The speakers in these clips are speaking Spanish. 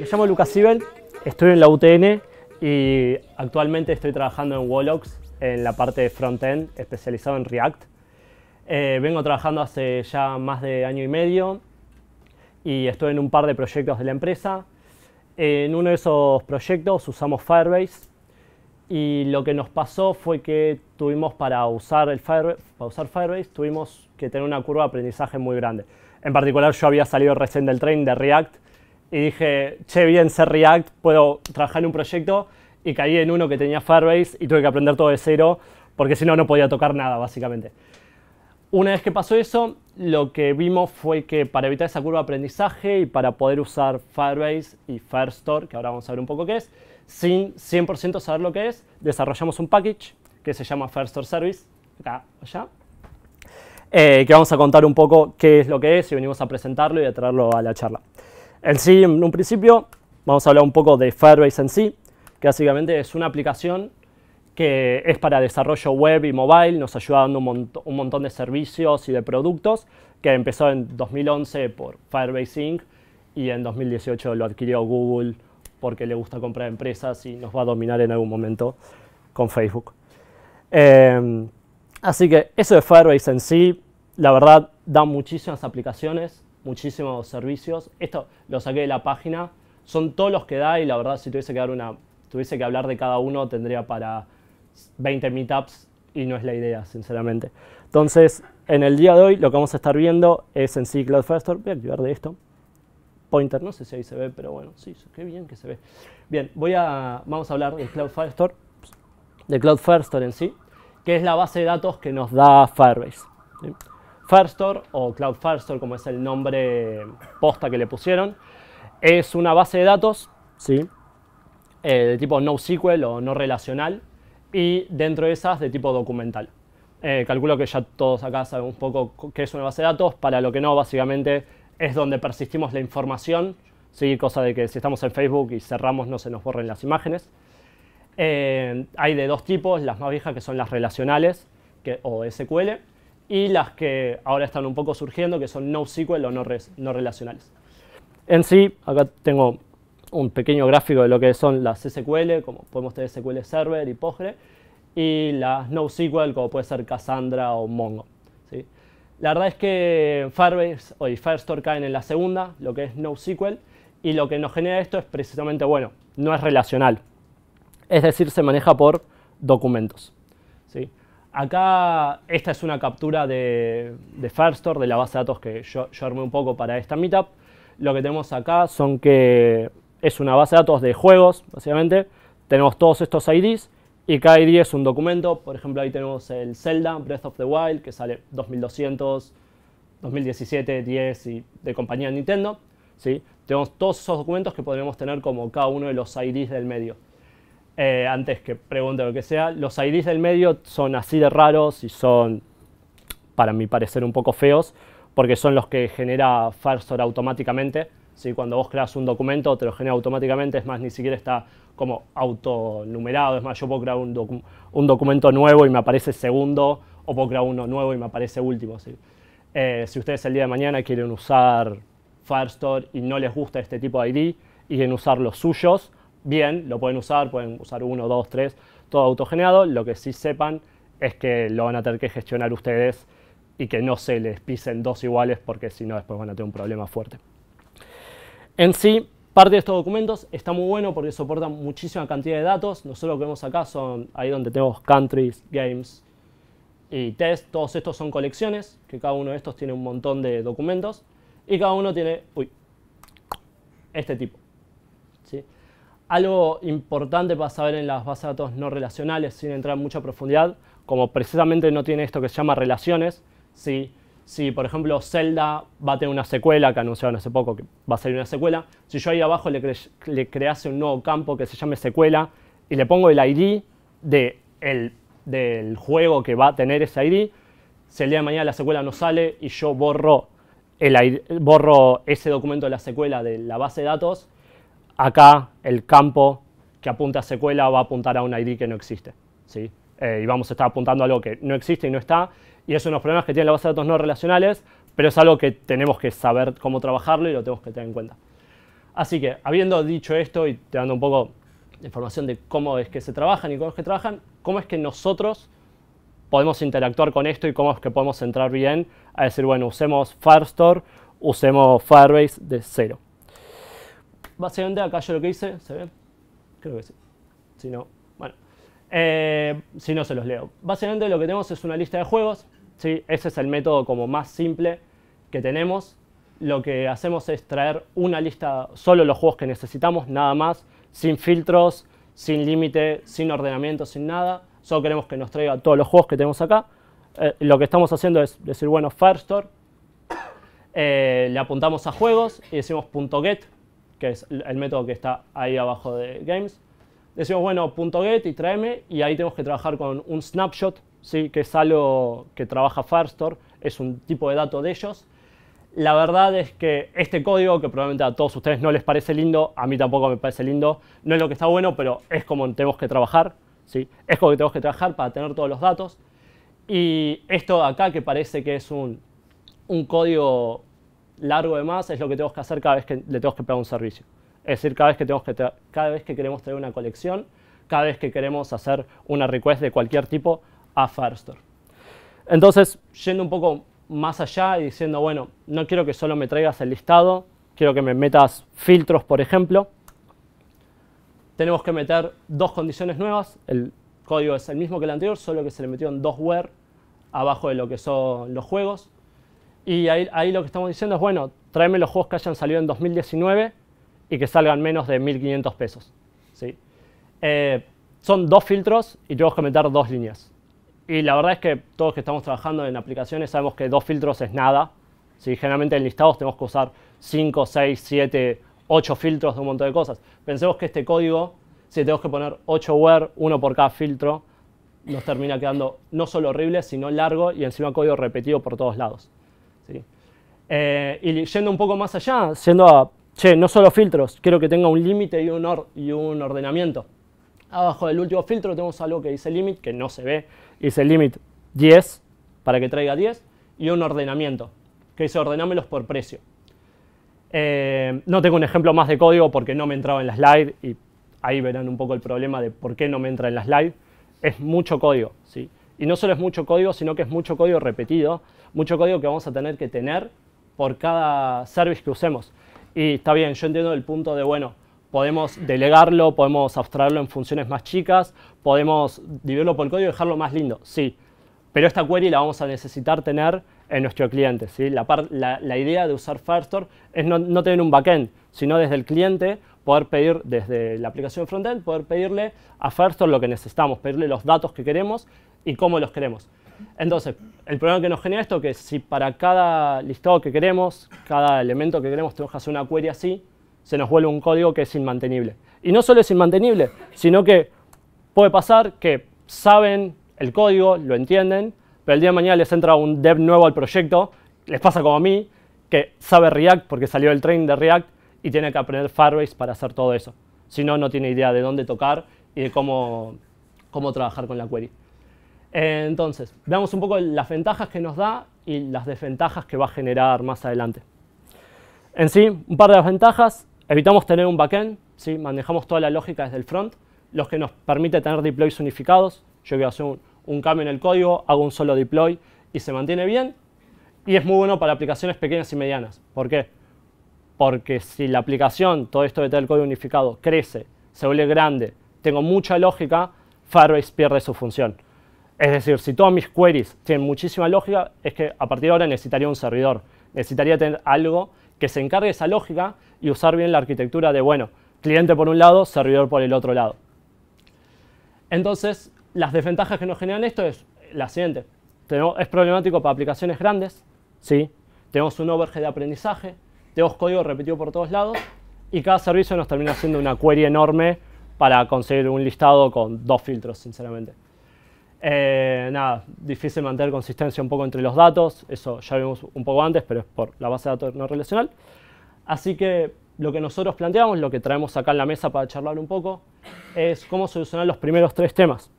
Me llamo Lucas Sibel, estoy en la UTN y actualmente estoy trabajando en Wallox en la parte de frontend especializado en React. Eh, vengo trabajando hace ya más de año y medio y estoy en un par de proyectos de la empresa. En uno de esos proyectos usamos Firebase y lo que nos pasó fue que tuvimos para usar, el para usar Firebase tuvimos que tener una curva de aprendizaje muy grande. En particular yo había salido recién del train de React y dije, che, bien, ser React, puedo trabajar en un proyecto y caí en uno que tenía Firebase y tuve que aprender todo de cero porque si no, no podía tocar nada, básicamente. Una vez que pasó eso, lo que vimos fue que para evitar esa curva de aprendizaje y para poder usar Firebase y Firestore, que ahora vamos a ver un poco qué es, sin 100% saber lo que es, desarrollamos un package que se llama Firestore Service, acá, allá, eh, que vamos a contar un poco qué es lo que es y venimos a presentarlo y a traerlo a la charla. En sí, en un principio, vamos a hablar un poco de Firebase en sí, que básicamente es una aplicación que es para desarrollo web y mobile, nos ayuda dando un, montón de servicios y de productos, que empezó en 2011 por Firebase Inc. y en 2018 lo adquirió Google porque le gusta comprar empresas y nos va a dominar en algún momento con Facebook. Em, así que eso de Firebase en sí, la verdad da muchísimas aplicaciones, muchísimos servicios. Esto lo saqué de la página. Son todos los que da y la verdad si tuviese que, tuviese que hablar de cada uno tendría para 20 meetups y no es la idea, sinceramente. Entonces, en el día de hoy lo que vamos a estar viendo es en sí Cloud Firestore. Voy a activar de esto. Pointer, no sé si ahí se ve, pero bueno, sí, qué bien que se ve. Bien, voy a, vamos a hablar de Cloud Firestore, de Cloud Firestore en sí, que es la base de datos que nos da Firebase. Firestore o Cloud Firestore, como es el nombre posta que le pusieron. Es una base de datos, ¿sí? Eh, de tipo NoSQL o no relacional, y dentro de esas de tipo documental. Eh, calculo que ya todos acá saben un poco qué es una base de datos. Para lo que no, básicamente es donde persistimos la información, ¿sí? cosa de que si estamos en Facebook y cerramos no se nos borren las imágenes. Eh, hay de dos tipos, las más viejas que son las relacionales que, o SQL, y las que ahora están un poco surgiendo, que son NoSQL o no, relacionales. En sí, acá tengo un pequeño gráfico de lo que son las SQL, como podemos tener SQL Server y Postgre, y las NoSQL, como puede ser Cassandra o Mongo. ¿sí? La verdad es que Firebase o Firestore caen en la segunda, lo que es NoSQL, y lo que nos genera esto es precisamente, bueno, no es relacional. Es decir, se maneja por documentos. ¿sí? Acá esta es una captura de, de Firestore, de la base de datos que yo, armé un poco para esta meetup. Lo que tenemos acá son que es una base de datos de juegos, básicamente. Tenemos todos estos IDs y cada ID es un documento. Por ejemplo, ahí tenemos el Zelda, Breath of the Wild, que sale 2200, 2017, 10 y de compañía Nintendo. ¿sí? Tenemos todos esos documentos que podremos tener como cada uno de los IDs del medio. Eh, antes que pregunte lo que sea, los IDs del medio son así de raros y son, para mi parecer, un poco feos, porque son los que genera Firestore automáticamente. si Cuando vos creas un documento, te lo genera automáticamente, es más, ni siquiera está como autonumerado, es más, yo puedo crear un, documento nuevo y me aparece segundo, o puedo crear uno nuevo y me aparece último. Eh, si ustedes el día de mañana quieren usar Firestore y no les gusta este tipo de ID y quieren usar los suyos, bien, lo pueden usar, pueden usar uno, dos, tres, todo autogenerado. Lo que sí sepan es que lo van a tener que gestionar ustedes y que no se les pisen dos iguales porque si no después van a tener un problema fuerte. En sí, parte de estos documentos está muy bueno porque soportan muchísima cantidad de datos. Nosotros lo que vemos acá son ahí donde tenemos countries, games y test. Todos estos son colecciones, que cada uno de estos tiene un montón de documentos y cada uno tiene uy, este tipo. ¿sí? Algo importante para saber en las bases de datos no relacionales, sin entrar en mucha profundidad, como precisamente no tiene esto que se llama relaciones, si, por ejemplo Zelda va a tener una secuela, que anunciaron hace poco que va a salir una secuela, si yo ahí abajo le, crease un nuevo campo que se llame secuela y le pongo el ID del juego que va a tener ese ID, si el día de mañana la secuela no sale y yo borro ese documento de la secuela de la base de datos, acá el campo que apunta a secuela va a apuntar a un ID que no existe. ¿sí? Eh, y vamos a estar apuntando a algo que no existe y no está. Y es unos problemas que tiene la base de datos no relacionales, pero es algo que tenemos que saber cómo trabajarlo y lo tenemos que tener en cuenta. Así que, habiendo dicho esto y te dando un poco de información de cómo es que se trabajan y cómo es que trabajan, cómo es que nosotros podemos interactuar con esto y cómo es que podemos entrar bien a decir, bueno, usemos Firestore, usemos Firebase de cero. Básicamente acá yo lo que hice, ¿se ve? Creo que sí. Si no, bueno. Eh, si no, se los leo. Básicamente lo que tenemos es una lista de juegos. ¿sí? Ese es el método como más simple que tenemos. Lo que hacemos es traer una lista, solo los juegos que necesitamos, nada más, sin filtros, sin límite, sin ordenamiento, sin nada. Solo queremos que nos traiga todos los juegos que tenemos acá. Eh, lo que estamos haciendo es decir, bueno, Firestore, eh, le apuntamos a juegos y decimos punto .get, que es el método que está ahí abajo de games. Decimos, bueno, .get y tráeme, y ahí tenemos que trabajar con un snapshot, ¿sí? que es algo que trabaja Firestore, es un tipo de dato de ellos. La verdad es que este código, que probablemente a todos ustedes no les parece lindo, a mí tampoco me parece lindo, no es lo que está bueno, pero es como tenemos que trabajar, ¿sí? es como tenemos que trabajar para tener todos los datos. Y esto acá, que parece que es un, un código largo de más es lo que tenemos que hacer cada vez que le tenemos que pegar un servicio. Es decir, cada vez que, tenemos que cada vez que queremos traer una colección, cada vez que queremos hacer una request de cualquier tipo a Firestore. Entonces, yendo un poco más allá y diciendo, bueno, no quiero que solo me traigas el listado, quiero que me metas filtros, por ejemplo. Tenemos que meter dos condiciones nuevas. El código es el mismo que el anterior, solo que se le metieron dos where abajo de lo que son los juegos. Y ahí, lo que estamos diciendo es, bueno, tráeme los juegos que hayan salido en 2019 y que salgan menos de 1.500 pesos. ¿sí? Eh, son dos filtros y tenemos que meter dos líneas. Y la verdad es que todos que estamos trabajando en aplicaciones sabemos que dos filtros es nada. ¿sí? Generalmente en listados tenemos que usar 5, 6, 7, 8 filtros de un montón de cosas. Pensemos que este código, si tenemos que poner 8 where, uno por cada filtro, nos termina quedando no solo horrible, sino largo y encima código repetido por todos lados. Eh, y yendo un poco más allá, yendo a, che, no solo filtros, quiero que tenga un límite y, un ordenamiento. Abajo del último filtro tenemos algo que dice limit, que no se ve, dice limit 10 para que traiga 10, y un ordenamiento, que dice ordenámelos por precio. Eh, no tengo un ejemplo más de código porque no me entraba en la slide y ahí verán un poco el problema de por qué no me entra en la slide. Es mucho código, ¿sí? Y no solo es mucho código, sino que es mucho código repetido, mucho código que vamos a tener que tener por cada service que usemos. Y está bien, yo entiendo el punto de, bueno, podemos delegarlo, podemos abstraerlo en funciones más chicas, podemos dividirlo por el código y dejarlo más lindo, sí. Pero esta query la vamos a necesitar tener en nuestro cliente. ¿sí? La, la, idea de usar Firestore es no, no, tener un backend, sino desde el cliente poder pedir, desde la aplicación frontend, poder pedirle a Firestore lo que necesitamos, pedirle los datos que queremos y cómo los queremos. Entonces, el problema que nos genera esto es que si para cada listado que queremos, cada elemento que queremos, tenemos que hacer una query así, se nos vuelve un código que es inmantenible. Y no solo es inmantenible, sino que puede pasar que saben el código, lo entienden, pero el día de mañana les entra un dev nuevo al proyecto, les pasa como a mí, que sabe React porque salió el train de React y tiene que aprender Firebase para hacer todo eso. Si no, no tiene idea de dónde tocar y de cómo, cómo trabajar con la query. Entonces, veamos un poco las ventajas que nos da y las desventajas que va a generar más adelante. En sí, un par de las ventajas, evitamos tener un backend, ¿sí? manejamos toda la lógica desde el front, lo que nos permite tener deploys unificados, yo a hacer un, cambio en el código, hago un solo deploy y se mantiene bien, y es muy bueno para aplicaciones pequeñas y medianas. ¿Por qué? Porque si la aplicación, todo esto de tener el código unificado, crece, se vuelve grande, tengo mucha lógica, Firebase pierde su función. Es decir, si todas mis queries tienen muchísima lógica, es que a partir de ahora necesitaría un servidor. Necesitaría tener algo que se encargue de esa lógica y usar bien la arquitectura de, bueno, cliente por un lado, servidor por el otro lado. Entonces, las desventajas que nos generan esto es la siguiente. es problemático para aplicaciones grandes, ¿sí? tenemos un overhead de aprendizaje, tenemos código repetido por todos lados y cada servicio nos termina haciendo una query enorme para conseguir un listado con dos filtros, sinceramente. Eh, nada, difícil mantener consistencia un poco entre los datos, eso ya vimos un poco antes, pero es por la base de datos no relacional. Así que lo que nosotros planteamos, lo que traemos acá en la mesa para charlar un poco, es cómo solucionar los primeros tres temas.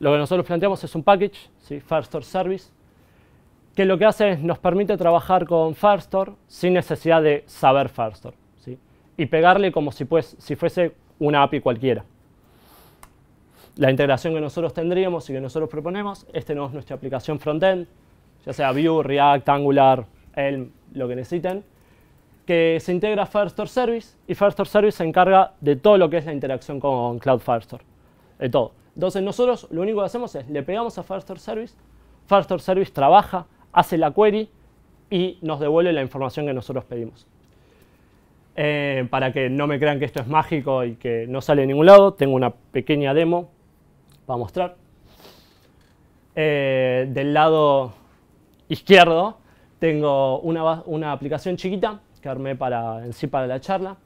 Lo que nosotros planteamos es un package, ¿sí? Firestore Service, que lo que hace es nos permite trabajar con Firestore sin necesidad de saber Firestore ¿sí? y pegarle como si, pues, si fuese una API cualquiera la integración que nosotros tendríamos y que nosotros proponemos este es nuestra aplicación frontend, ya sea Vue, React, Angular, Elm, lo que necesiten, que se integra Firestore Service y Firestore Service se encarga de todo lo que es la interacción con Cloud Firestore, de todo. Entonces nosotros lo único que hacemos es le pegamos a Firestore Service, Firestore Service trabaja, hace la query y nos devuelve la información que nosotros pedimos. Eh, para que no me crean que esto es mágico y que no sale de ningún lado, tengo una pequeña demo para mostrar. Eh, del lado izquierdo tengo una, aplicación chiquita que armé para, en sí para la charla.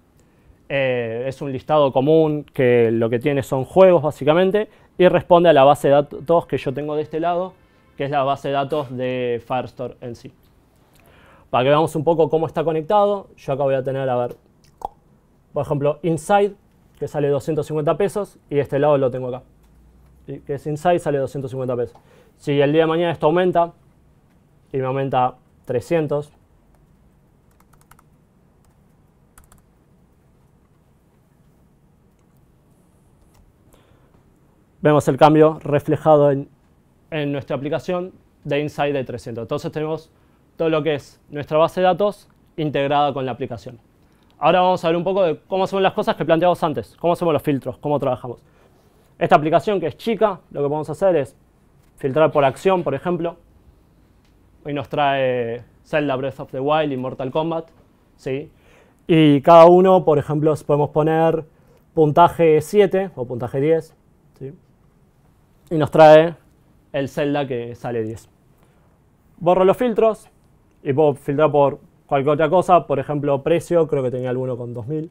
Eh, es un listado común que lo que tiene son juegos básicamente y responde a la base de datos que yo tengo de este lado, que es la base de datos de Firestore en sí. Para que veamos un poco cómo está conectado, yo acá voy a tener, a ver, por ejemplo, Inside, que sale 250 pesos, y de este lado lo tengo acá que es inside, sale 250 pesos. Si el día de mañana esto aumenta y me aumenta 300, vemos el cambio reflejado en, nuestra aplicación de inside de 300. Entonces tenemos todo lo que es nuestra base de datos integrada con la aplicación. Ahora vamos a ver un poco de cómo hacemos las cosas que planteamos antes, cómo hacemos los filtros, cómo trabajamos. Esta aplicación que es chica, lo que podemos hacer es filtrar por acción, por ejemplo. y nos trae Zelda Breath of the Wild y Mortal Kombat. ¿sí? Y cada uno, por ejemplo, podemos poner puntaje 7 o puntaje 10. Y nos trae el Zelda que sale 10. Borro los filtros y puedo filtrar por cualquier otra cosa. Por ejemplo, precio, creo que tenía alguno con 2000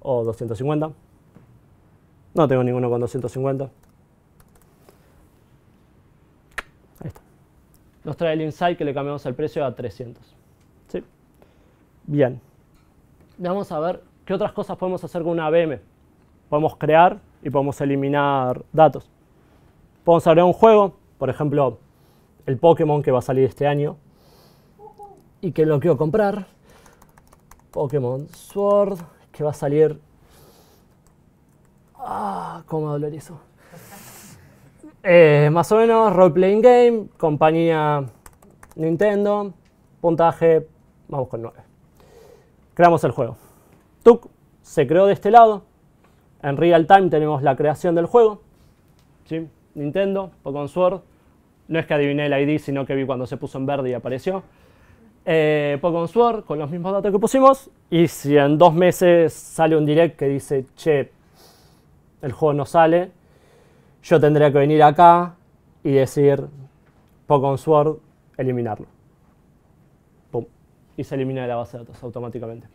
o 250. No tengo ninguno con 250. Ahí está. Nos trae el Insight que le cambiamos el precio a 300. ¿Sí? Bien. Vamos a ver qué otras cosas podemos hacer con una ABM. Podemos crear y podemos eliminar datos. Podemos abrir un juego, por ejemplo, el Pokémon que va a salir este año y que lo quiero comprar. Pokémon Sword, que va a salir Ah, cómo eso. Eh, más o menos, role playing game, compañía Nintendo, puntaje, vamos con 9. Creamos el juego. Tuk se creó de este lado. En real time tenemos la creación del juego. ¿Sí? Nintendo, Pokémon Sword. No es que adiviné el ID, sino que vi cuando se puso en verde y apareció. Eh, poco Pokémon Sword, con los mismos datos que pusimos. Y si en dos meses sale un direct que dice, che, el juego no sale, yo tendría que venir acá y decir Pokémon Sword, eliminarlo. Pum. Y se elimina de la base de datos automáticamente.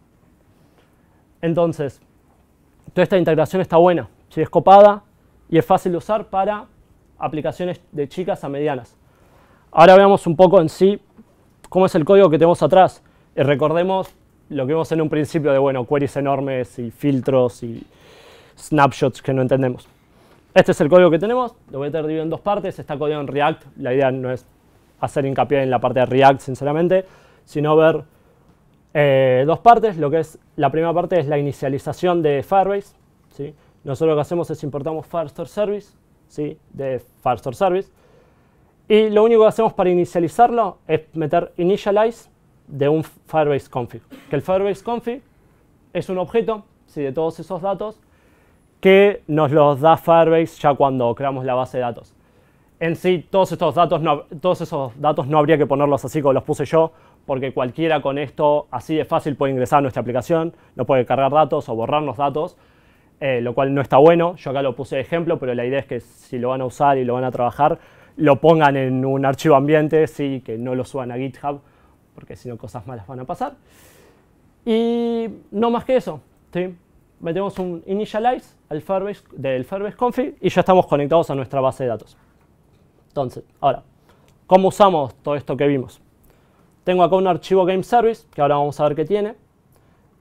Entonces, toda esta integración está buena, si es copada y es fácil de usar para aplicaciones de chicas a medianas. Ahora veamos un poco en sí cómo es el código que tenemos atrás. Y recordemos lo que vimos en un principio de, bueno, queries enormes y filtros y snapshots que no entendemos. Este es el código que tenemos, lo voy a tener dividido en dos partes, está código en React, la idea no es hacer hincapié en la parte de React, sinceramente, sino ver eh, dos partes, lo que es, la primera parte es la inicialización de Firebase, ¿sí? nosotros lo que hacemos es importamos Firestore Service, ¿sí? de Firestore Service, y lo único que hacemos para inicializarlo es meter initialize de un Firebase config, que el Firebase config es un objeto ¿sí? de todos esos datos que nos los da Firebase ya cuando creamos la base de datos. En sí, todos estos datos todos esos datos no habría que ponerlos así como los puse yo, porque cualquiera con esto así de fácil puede ingresar a nuestra aplicación, no puede cargar datos o borrar los datos, eh, lo cual no está bueno. Yo acá lo puse de ejemplo, pero la idea es que si lo van a usar y lo van a trabajar, lo pongan en un archivo ambiente, sí, que no lo suban a GitHub, porque si no cosas malas van a pasar. Y no más que eso, ¿sí? metemos un initialize al Firebase, del Firebase config y ya estamos conectados a nuestra base de datos. Entonces, ahora, ¿cómo usamos todo esto que vimos? Tengo acá un archivo game service, que ahora vamos a ver qué tiene,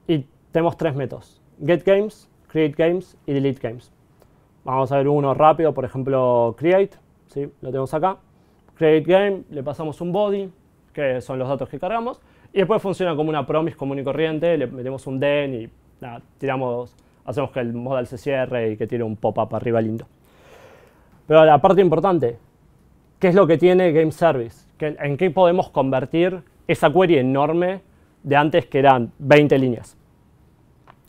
y tenemos tres métodos, GetGames, CreateGames y DeleteGames. Vamos a ver uno rápido, por ejemplo, create, ¿sí? lo tenemos acá. Create le pasamos un body, que son los datos que cargamos, y después funciona como una promise común y corriente, le metemos un den y tiramos, hacemos que el modal se cierre y que tire un pop-up arriba lindo. Pero la parte importante, ¿qué es lo que tiene Game Service? ¿En qué podemos convertir esa query enorme de antes que eran 20 líneas?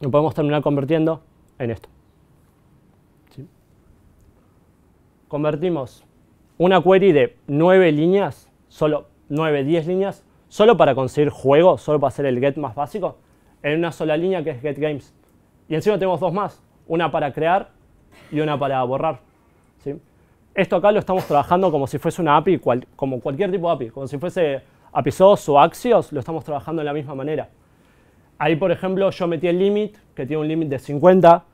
Lo podemos terminar convirtiendo en esto. Convertimos una query de 9 líneas, solo 9, 10 líneas, solo para conseguir juego solo para hacer el get más básico, en una sola línea que es get games. Y encima tenemos dos más, una para crear y una para borrar. ¿sí? Esto acá lo estamos trabajando como si fuese una API, como cualquier tipo de API, como si fuese APISOS o Axios, lo estamos trabajando de la misma manera. Ahí, por ejemplo, yo metí el limit, que tiene un limit de 50,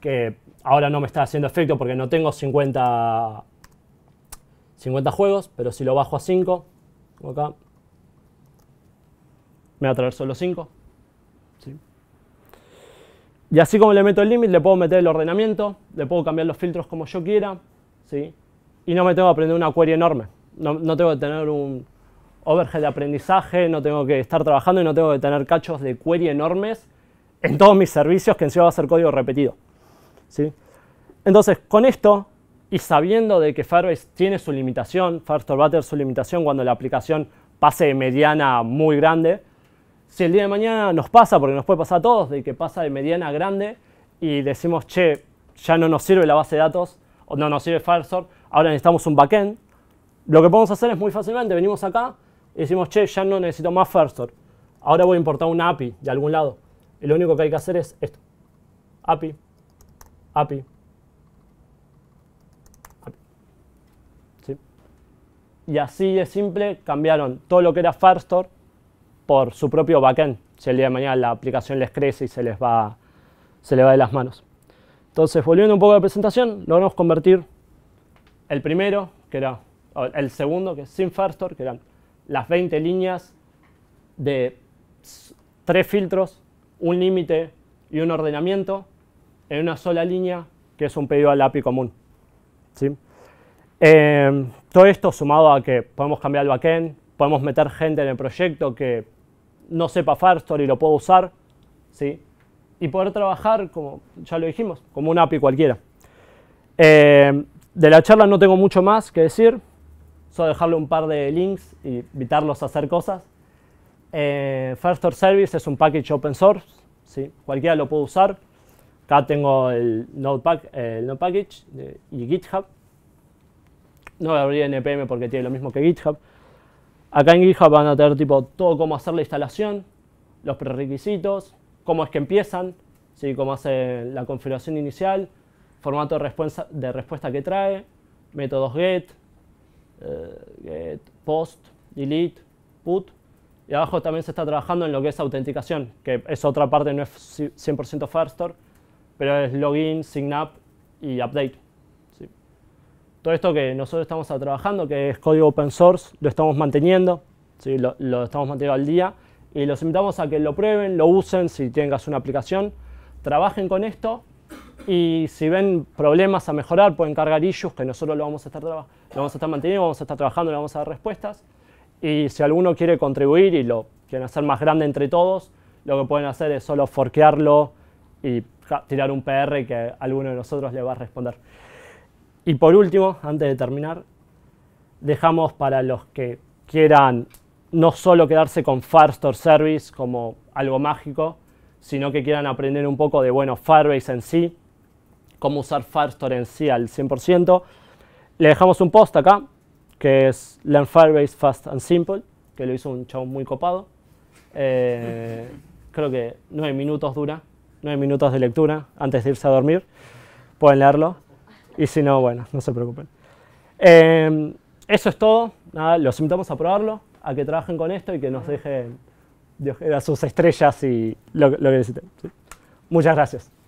que ahora no me está haciendo efecto porque no tengo 50, 50 juegos, pero si lo bajo a 5, acá, me va a traer solo 5. Y así como le meto el límite, le puedo meter el ordenamiento, le puedo cambiar los filtros como yo quiera, ¿sí? Y no me tengo que aprender una query enorme. No, no tengo que tener un overhead de aprendizaje, no tengo que estar trabajando y no tengo que tener cachos de query enormes en todos mis servicios que encima va a ser código repetido. ¿sí? Entonces, con esto y sabiendo de que Firebase tiene su limitación, Firestore Butter su limitación cuando la aplicación pase de mediana a muy grande, si el día de mañana nos pasa, porque nos puede pasar a todos, de que pasa de mediana a grande y decimos, che, ya no nos sirve la base de datos, o no nos sirve Firestore, ahora necesitamos un backend, lo que podemos hacer es muy fácilmente, venimos acá y decimos, che, ya no necesito más Firestore, ahora voy a importar una API de algún lado. Y lo único que hay que hacer es esto. API, API, Y así de simple cambiaron todo lo que era Firestore por su propio backend, si el día de mañana la aplicación les crece y se les va, se va de las manos. Entonces, volviendo un poco a la presentación, vamos a convertir el primero, que era el segundo, que es sin que eran las 20 líneas de tres filtros, un límite y un ordenamiento en una sola línea, que es un pedido al API común. Eh, todo esto sumado a que podemos cambiar el backend, podemos meter gente en el proyecto que no sepa Firestore y lo puedo usar, ¿sí? Y poder trabajar, como ya lo dijimos, como un API cualquiera. Eh, de la charla no tengo mucho más que decir, solo dejarle un par de links y invitarlos a hacer cosas. Eh, Firestore Service es un package open source, ¿sí? cualquiera lo puede usar. Acá tengo el Node, pack, el Package y GitHub. No voy a abrir NPM porque tiene lo mismo que GitHub. Acá en GitHub van a tener tipo todo cómo hacer la instalación, los prerequisitos, cómo es que empiezan, ¿sí? cómo hace la configuración inicial, formato de respuesta, que trae, métodos eh, get, post, delete, put. Y abajo también se está trabajando en lo que es autenticación, que es otra parte, no es 100% Firestore, pero es login, sign y update todo esto que nosotros estamos trabajando, que es código open source, lo estamos manteniendo, lo, estamos manteniendo al día y los invitamos a que lo prueben, lo usen si tienen una aplicación, trabajen con esto y si ven problemas a mejorar pueden cargar issues que nosotros lo vamos a estar, lo vamos a estar manteniendo, vamos a estar trabajando, le vamos a dar respuestas y si alguno quiere contribuir y lo quieren hacer más grande entre todos, lo que pueden hacer es solo forquearlo y tirar un PR que alguno de nosotros le va a responder. Y por último, antes de terminar, dejamos para los que quieran no solo quedarse con Firestore Service como algo mágico, sino que quieran aprender un poco de, bueno, Firebase en sí, cómo usar Firestore en sí al 100%, le dejamos un post acá, que es Learn Firebase Fast and Simple, que lo hizo un chavo muy copado. Eh, creo que nueve minutos dura, nueve minutos de lectura antes de irse a dormir. Pueden leerlo. Y si no, bueno, no se preocupen. Em, eso es todo. los invitamos a probarlo, a que trabajen con esto y que nos dejen a sus estrellas y lo, que necesiten. Muchas gracias.